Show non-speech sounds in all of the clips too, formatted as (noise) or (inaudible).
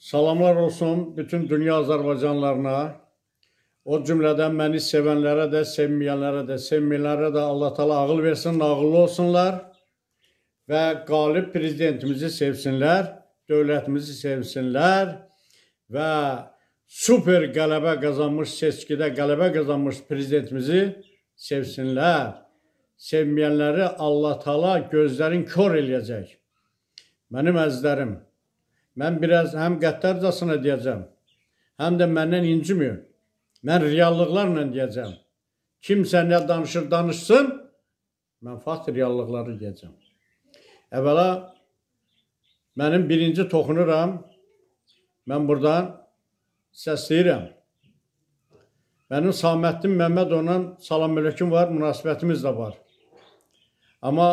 Salamlar olsun bütün dünya Azərbaycanlarına. O cümlədən məni sevənlərə də, sevməyənlərə də, sevməyənlərə də Allah təala ağıl versin, ağıllı olsunlar və qalib prezidentimizi sevsinlər, dövlətimizi sevsinlər və super qələbə qazanmış, seçkidə qələbə qazanmış prezidentimizi sevsinlər. Sevməyənləri Allah təala gözlərin kor eləyəcək. Mənim əzizlərim, Mən biraz həm qəddarcasına deyəcəm, həm də məndən incimiyor. Mən reallıqlarla deyəcəm. Kimsə nə danışır, danışsın, mən fakt reallıqları deyəcəm. Əvvəla mənim birinci toxunuram. Mən buradan səsləyirəm. Mənim Samətdin Məmmədovla salamüləkim var, münasibətimiz də var. Amma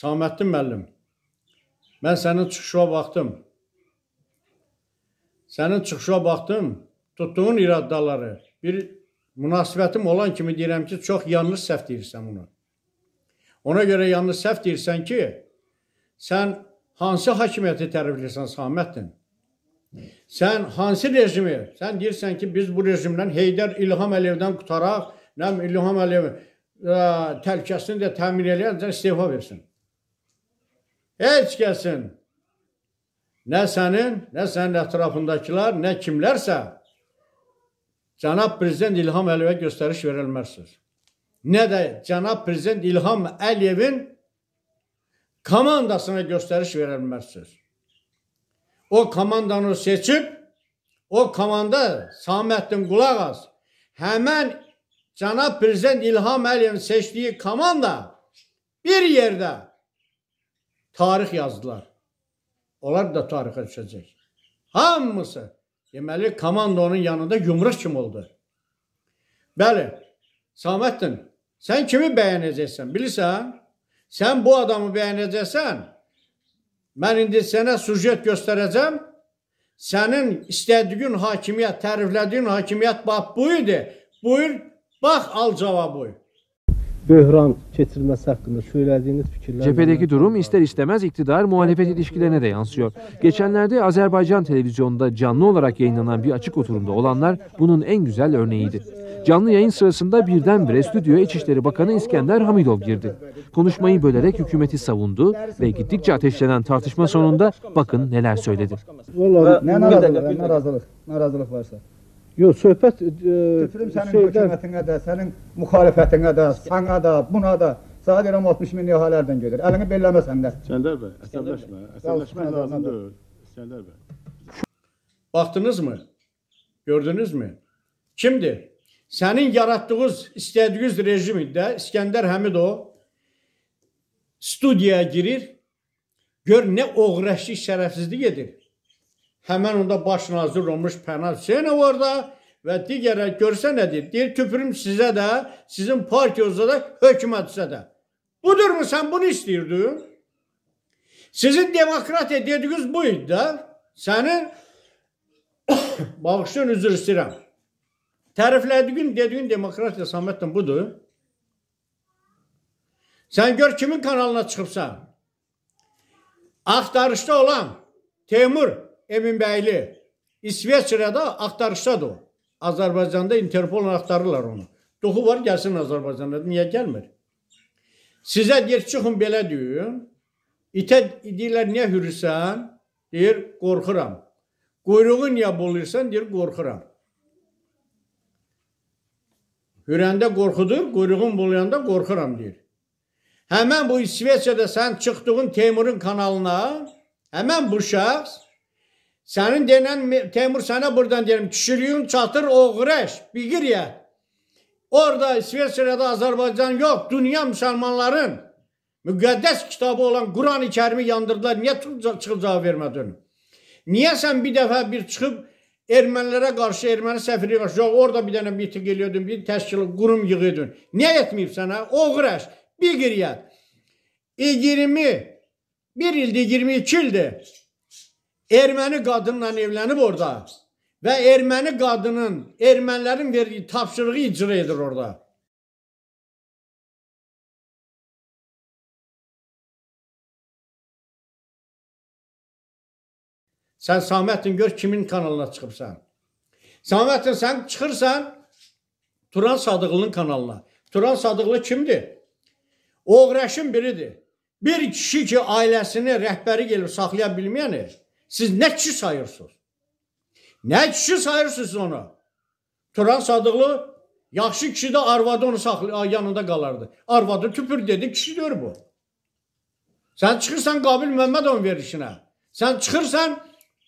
Samətdin müəllim, mən sənin çıxışına baxdım. Sənin çıxışa baxdım, tutduğun iraddaları. Bir münasibətim olan kimi deyirəm ki, çox yanlış səhv deyirsən bunu. Ona görə yanlış səhv deyirsən ki, sən hansı hakimiyyəti tərifləyirsən Saməddin? Sən hansı rejimi? Sən deyirsən ki, biz bu rejimdən Heydər İlham Əliyevdən qutaraq, nə İlham Əliyev e, təhlükəsini də təmin eləyən istefa versin. Heç kəsin Nə sənin, nə sənin ətrafındakılar, nə kimlərsə cənab prezident İlham Əliyevə göstəriş verilməzsiniz. Nə də cənab prezident İlham Əliyevin komandasına göstəriş verilməzsiniz. O komandanı seçib o komanda Saməddin Qulağaz həmən cənab prezident İlham Əliyevin seçdiyi komanda bir yerdə tarix yazdılar. Onlar da tarixə düşəcək. Hamısı. Deməli, komanda onun yanında yumruq kimi oldu. Bəli, Saməddin, sən kimi bəyənəcəksən, bilirsən? Sən bu adamı bəyənəcəksən, mən indi sənə sujet göstərəcəm, sənin istədiyin hakimiyyət, təriflədiyin hakimiyyət bax bu idi. Buyur, bax al cavabı. böhran getirilməsi haqqında söylədiyiniz fikirlər... Cephedeki durum ister istemez iktidar muhalefet ilişkilerine de yansıyor. Geçenlerde Azerbaycan televizyonunda canlı olarak yayınlanan bir açık oturumda olanlar bunun en güzel örneğiydi. Canlı yayın sırasında birdenbire stüdyo İçişleri Bakanı İskender Hamidov girdi. Konuşmayı bölerek hükümeti savundu ve gittikçe ateşlenen tartışma sonunda bakın neler söyledi. Vallahi ne narazılık, ne narazılık, narazılık varsa. Yox, söhbət e, Götürüm sənin şeydən... hökumətinə də, sənin müxalifətinə də, sənə də, buna da. Saat eram 60 min nihalərdən gedir. Əlini belləmə səndən. İskəndər bəy, əsəbləşmə. Əsəbləşmək lazım deyil. İskəndər bəy. Baxdınızmı? Gördünüzmü? Kimdir? Sənin yaratdığınız, istədiyiniz rejimində İskəndər Həmidov studiyaya girir, gör nə oğrəşlik, şərəfsizlik edir. Həmən onda baş nazir olmuş Pənah Hüseynov orada və digərə görsə nə deyir? Deyir küfrüm sizə də, sizin partiyanıza da, hökumətinizə də. Budurmu sən bunu istəyirdin? Sizin demokratiya dediyiniz bu idi də. Sənin (coughs) bağışın üzr istəyirəm. Təriflədiyin, dediyin demokratiya Saməddin budur. Sən gör kimin kanalına çıxıbsan? Axtarışda olan Teymur Eminbəyli İsveçrədə axtarışdadır o. Azərbaycanda Interpol axtarırlar onu. Doxu var gəlsin Azərbaycanda. Niyə gəlmir? Sizə deyir çıxın belə deyin. İtə deyirlər niyə hürürsən? Deyir qorxuram. Quyruğu niyə bulayırsan? Deyir qorxuram. Hürəndə qorxudur, quyruğun bulayanda qorxuram deyir. Həmən bu İsveçrədə sən çıxdığın Teymurun kanalına həmən bu şəxs Sənin denən Teymur sənə buradan deyirəm, kişiliyin çatır oğreş, bir ya. Orada İsveçrədə Azərbaycan yox, dünya müsəlmanların müqəddəs kitabı olan Quran-ı Kərimi yandırdılar. Niyə çıxıb cavab vermədin? Niyə sən bir dəfə bir çıxıb ermənilərə qarşı erməni səfiri qarşı, yox, orada bir dənə bitiq eliyordun, bir təşkil, qurum yığıyordun. Niyə etməyibsən, hə? Oğreş, bir qiriyyət. 20, bir ildir, 22 ildir erməni qadınla evlənib orada və erməni qadının, ermənilərin verdiyi tapşırığı icra edir orada. Sən Samətin gör kimin kanalına çıxıbsan. Samətin sən çıxırsan Turan Sadıqlının kanalına. Turan Sadıqlı kimdir? Oğrəşin biridir. Bir kişi ki, ailəsini rəhbəri gelib saxlaya bilməyənir, Siz nə kişi sayırsınız? Nə kişi sayırsınız onu? Turan Sadıqlı yaxşı kişi də arvadı onu saxlay yanında qalardı. Arvadı tüpür dedi, kişidir bu. Sən çıxırsan Qabil Məmmədovun verilişinə. Sən çıxırsan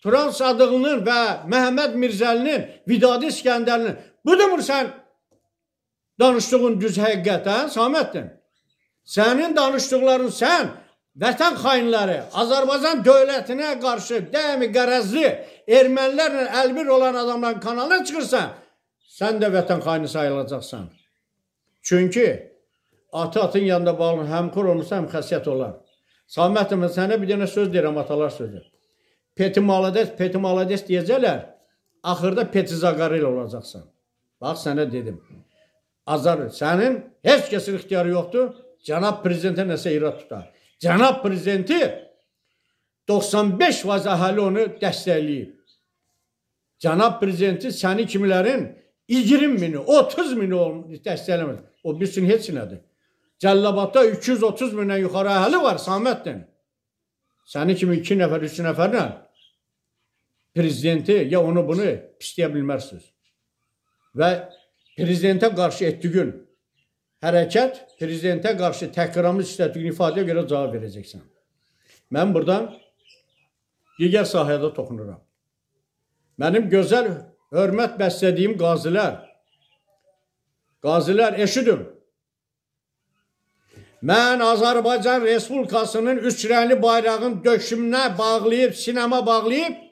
Turan Sadıqlının və Məhəmməd Mirzəlinin, Vidadi İskəndərinin. Budumur sən danışdığın düz həqiqətən, Samətdin. Sənin danışdıqların sən vətən xainləri Azərbaycan dövlətinə qarşı dəmi qərəzli ermənilərlə əlbir olan adamların kanalına çıxırsan, sən də vətən xaini sayılacaqsan. Çünki atı atın yanında bağlı həm xor olmuşsa, həm xəsiyyət olar. Samətim, sənə bir dənə söz deyirəm, atalar sözü. Peti malades, peti malades deyəcəklər, axırda peti zaqaril olacaqsan. Bax, sənə dedim. Azar, sənin heç kəsin ixtiyarı yoxdur, cənab prezidentə nəsə irad tutar. Cənab prezidenti 95% əhali onu dəstəkləyib. Cənab prezidenti səni kimilərin 20 mini, 30 mini dəstəkləmədi. O bilsin heç nədir. Cəllabadda 230 minə yuxarı əhali var Saməddin. Səni kimi 2 nəfər, 3 nəfərlə prezidenti ya onu bunu pisləyə bilməzsiniz. Və prezidentə qarşı etdiyi gün hərəkət prezidentə qarşı təhqiramız istədiyini ifadəyə görə cavab verəcəksən. Mən buradan digər sahədə toxunuram. Mənim gözəl hörmət bəslədiyim qazilər, qazilər eşidim. Mən Azərbaycan Respublikasının üç rəngli bayrağın döşümünə bağlayıb, sinəmə bağlayıb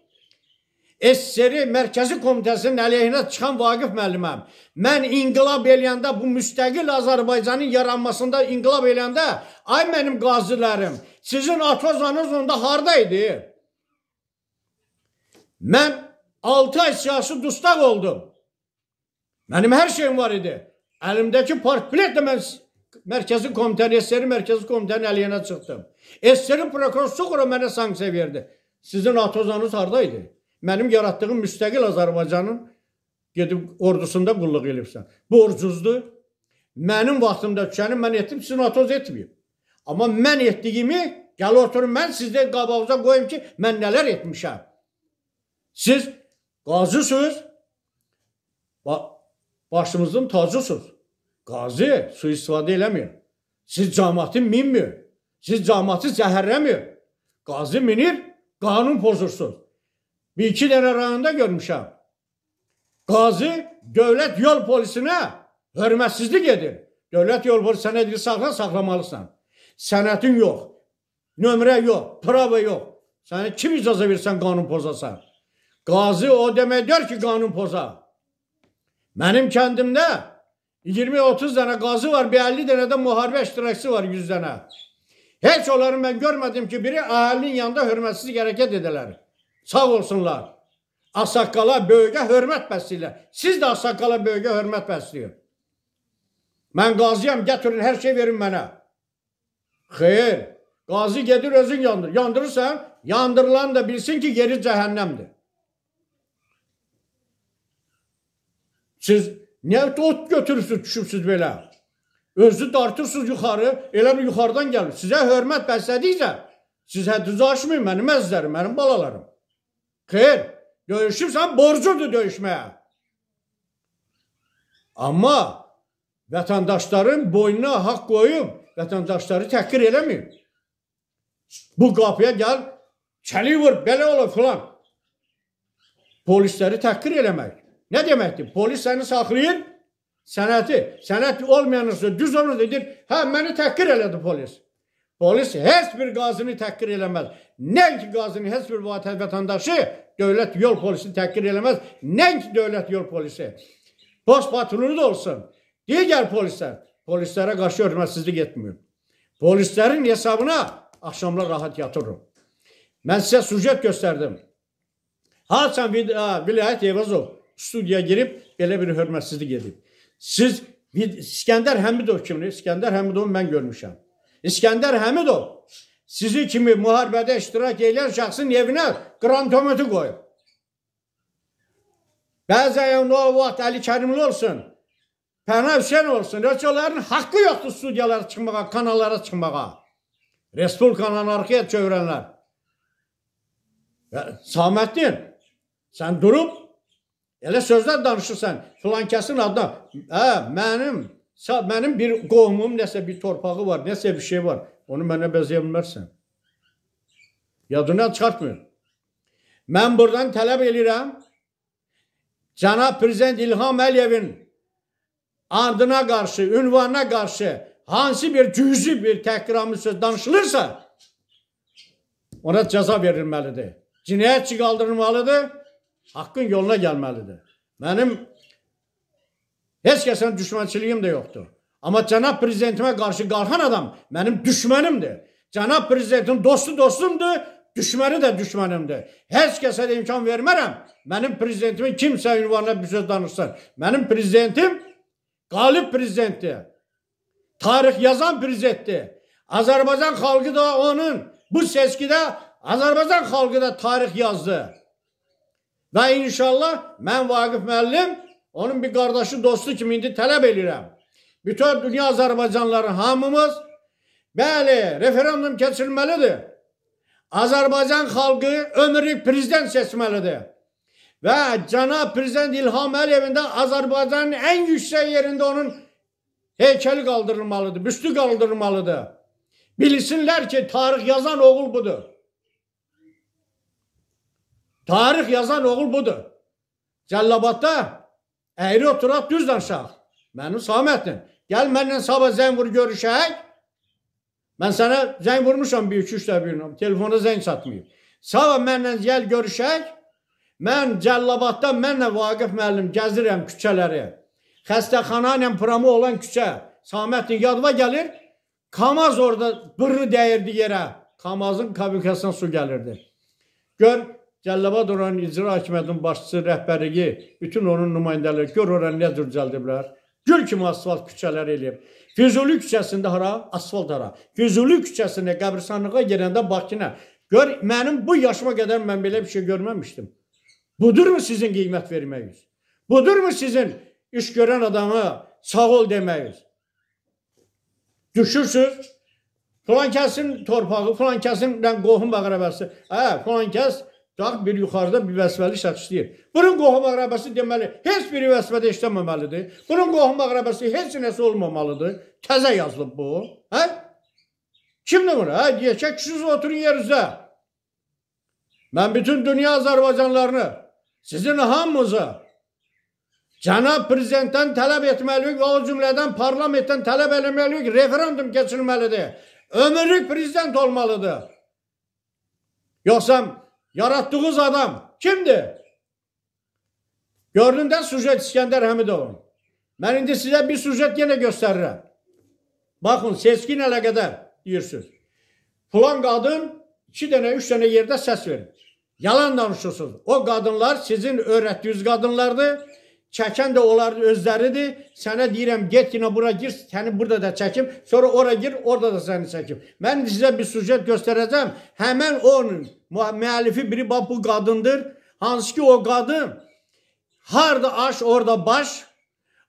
SSR Mərkəzi Komitəsinin əleyhinə çıxan Vaqif müəlliməm. Mən inqilab eləyəndə, bu müstəqil Azərbaycanın yaranmasında inqilab eləyəndə, ay mənim qazilərim, sizin atozanız onda harda idi? Mən 6 ay siyasi dustaq oldum. Mənim hər şeyim var idi. Əlimdəki partbilet də mən Mərkəzi Komitənin, SSR Mərkəzi Komitənin əleyhinə çıxdım. SSR prokurorluğu mənə sanksiya verdi. Sizin atozanız harda idi? Mənim yaratdığım müstəqil Azərbaycanın gedib ordusunda qulluq elibsən. Borcuzdur. Mənim vaxtımda düşəni mən etdim, sizin atoz etməyib. Amma mən etdiyimi gəl oturun, mən sizdə qabağınıza qoyum ki, mən nələr etmişəm. Siz qazısınız, başımızın tacısınız. Qazi su istifadə eləmir. Siz cəmaatı minmir. Siz cəmaatı zəhərləmir. Qazi minir, qanun pozursunuz. Bir-iki dənə rayonda görmüşəm. Qazi dövlət yol polisinə hörmətsizlik edir. Dövlət yol polisi sənə deyir, saxla, saxlamalısan. Sənətin yox, nömrə yox, prava yox. Sənə kim icazə versən qanun pozasan? Qazi o demək deyir ki, qanun poza. Mənim kəndimdə 20-30 dənə qazı var, bir 50 dənə də müharibə iştirakçısı var 100 dənə. Heç onları mən görmədim ki, biri əhalinin yanında hörmətsizlik hərəkət edələr. Sağ olsunlar. Asaqqala böyüyə hörmət bəsləyirlər. Siz də Asaqqala böyüyə hörmət bəsləyin. Mən qazıyam, gətirin, hər şey verin mənə. Xeyr, qazı gedir özün yandır. Yandırırsan, yandırılan da bilsin ki, yeri cəhənnəmdir. Siz niyə ot götürürsünüz, düşübsünüz belə? Özü dartırsınız yuxarı, elə bir yuxarıdan gəlir. Sizə hörmət bəslədikcə, siz həddizi aşmayın, mənim əzizlərim, mənim balalarım. Hayır. sen borcudur dövüşmeye. Ama vatandaşların boynuna haqq qoyub Vatandaşları təhqir eləmir. Bu kapıya gel, çəlik vur, belə olur filan. Polisleri təhqir eləmək. Ne deməkdir? Polis seni saxlayır, sənəti, sənət olmayanırsa düz olur dedir, hə, məni təhqir elədi polis. Polis heç bir qazini təhqir eləməz. Nəinki qazini heç bir vətəndaşı dövlət yol polisi təhqir eləməz. Nəinki dövlət yol polisi. Post patronu da olsun. Digər polislər. Polislərə qarşı hörmətsizlik etmir. Polislərin hesabına axşamlar rahat yatırım. Mən sizə sujet göstərdim. Hasan Vilayət Evazov studiyaya girib belə bir hörmətsizlik edib. Siz İskəndər Həmidov kimdir? İskəndər Həmidov mən görmüşəm. İskəndər Həmidov sizi kimi müharibədə iştirak edən şəxsin evinə qrantometi qoyub. Bəzən o vaxt Əli Kərimli olsun, Pənav Hüseyin olsun, rəçələrin haqqı yoxdur studiyalara çıxmağa, kanallara çıxmağa. Respublikanın arxaya çövrənlər. Saməddin, sən durub, elə sözlər danışırsan, filan kəsin adına, hə, mənim Mənim bir qohumum nəsə bir torpağı var, nəsə bir şey var. Onu mənə bəzəyə bilmərsən. Yadına çıxartmır. Mən buradan tələb edirəm. Cənab Prezident İlham Əliyevin ardına qarşı, ünvanına qarşı hansı bir cüzi bir təhqiramlı söz danışılırsa ona cəza verilməlidir. Cinayət çıxaldırılmalıdır. Haqqın yoluna gəlməlidir. Mənim Heç kəsən düşmənçiliyim də yoxdur. Amma cənab prezidentimə qarşı qalxan adam mənim düşmənimdir. Cənab prezidentin dostu dostumdur, düşməni də düşmənimdir. Heç kəsə də imkan vermərəm. Mənim prezidentimin kimsə ünvanına bir söz danışsın. Mənim prezidentim qalib prezidentdir. Tarix yazan prezidentdir. Azərbaycan xalqı da onun bu seçkidə Azərbaycan xalqı da tarix yazdı. Və inşallah mən Vaqif müəllim onun bir qardaşı, dostu kimi indi tələb edirəm. Bütün dünya Azərbaycanlıları hamımız bəli, referandum keçirilməlidir. Azərbaycan xalqı ömürlük prezident seçməlidir. Və cənab prezident İlham Əliyevin də Azərbaycanın ən yüksək yerində onun heykəli qaldırılmalıdır, büstü qaldırılmalıdır. Bilsinlər ki, tarix yazan oğul budur. Tarix yazan oğul budur. Cəllabadda Əyri oturaq, düz danışaq. Mənim Samətim. Gəl mənlə sabah zəng vur görüşək. Mən sənə zəng vurmuşam bir iki üç dəfə bilmirəm. Telefona zəng çatmayıb. Sabah mənlə gəl görüşək. Mən Cəllabaddan mənlə Vaqif müəllim gəzirəm küçələri. Xəstəxana ilə pramı olan küçə. Samətin yadıma gəlir. Kamaz orada bırrı dəyirdi yerə. Kamazın kabikasına su gəlirdi. Gör Cəlilabad oranın icra hakimiyyətinin başçısı, rəhbərliyi, bütün onun nümayəndələri gör ora nə cür düzəldiblər. Gül kimi asfalt küçələri eləyib. Füzuli küçəsində hara? Asfalt hara. Füzuli küçəsində qəbristanlığa gedəndə Bakına. Gör, mənim bu yaşıma qədər mən belə bir şey görməmişdim. Budurmu sizin qiymət verməyiniz? Budurmu sizin iş görən adamı sağ ol deməyiniz? Düşürsüz, filan kəsin torpağı, filan kəsindən qohum bəqrəbəsi. Hə, filan kəs Qalq bir yukarıda bir vəsvəli şəxs deyir. Bunun qohum əqrəbəsi demeli. heç biri vəsvədə işləməməlidir. Bunun qohum əqrəbəsi heç nəsə olmamalıdır. Təzə yazılıb bu. Ha? Kimdir bunu? Hə? Deyəcək, siz oturun yerinizdə. Mən bütün dünya Azərbaycanlarını, sizin hamınızı Cənab prezidentdən tələb etməliyik və o cümlədən parlamentdən tələb eləməliyik, referendum keçirilməlidir. Ömürlük prezident olmalıdır. Yoxsa Yaratdığınız adam kimdir? Görünündən sujet İskəndər Həmidovun. Mən indi sizə bir sujet yenə göstərirəm. Baxın, seçki nə qədər deyirsiniz. Plan qadın 2 dənə, 3 dənə yerdə səs verir. Yalan danışırsınız. O qadınlar sizin öyrətdiyiniz qadınlardır. Çəkən də onların özləridir. Sənə deyirəm, get yenə bura gir, səni burada da çəkim. Sonra ora gir, orada da səni çəkim. Mən sizə bir sujet göstərəcəm. Həmən onun müəllifi biri bax bu qadındır. Hansı ki o qadın harda aş orada baş.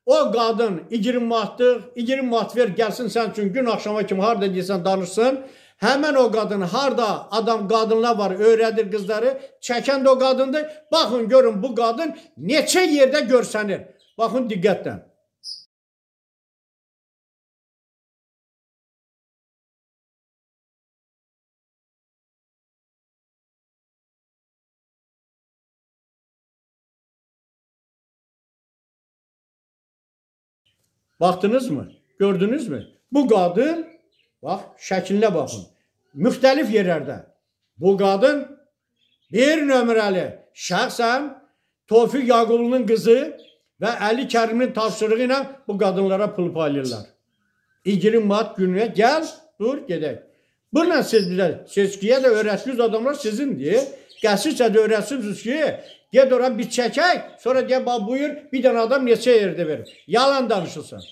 O qadın 20 manatlıq, 20 manat ver gəlsin sən üçün gün axşama kimi harda deyirsən danışsın. Həmən o qadın harda adam qadınlar var öyrədir qızları, çəkən də o qadındır. Baxın görün bu qadın neçə yerdə görsənir. Baxın diqqətlə. Baxdınız mı? Gördünüz mü? Bu qadın, bax, şəklinə baxın. Müxtəlif yerlərdə. Bu qadın bir nömrəli şəxsən Tofiq Yaqubulunun qızı və Əli Kəriminin tapşırığı ilə bu qadınlara pul paylayırlar. 20 mart günüyə gəl, dur, gedək. Bununla siz bizə seçkiyə də öyrətdiniz adamlar sizindir. Qəsricə də öyrətsiniz ki, Get ora biz çəkək, sonra deyə bax buyur, bir dənə adam neçə yerdə verir. Yalan danışırsan.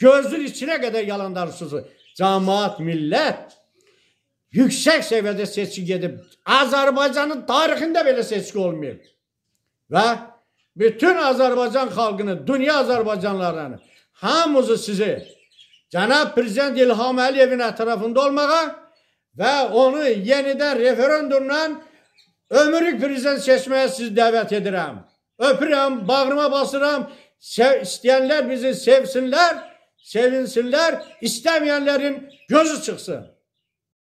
Gözün içinə qədər yalan danışırsan. Cəmaət, millət yüksək səviyyədə seçki gedib. Azərbaycanın tarixində belə seçki olmayıb. Və bütün Azərbaycan xalqını, dünya Azərbaycanlarını hamımızı sizi Cənab Prezident İlham Əliyevin ətrafında olmağa və onu yenidən referendumla Ömürlük prezident seçmeye siz davet edirəm. Öpürəm, bağrıma basıram. Sev, istəyənlər bizi sevsinler, sevinsinler. İstemeyenlerin gözü çıksın.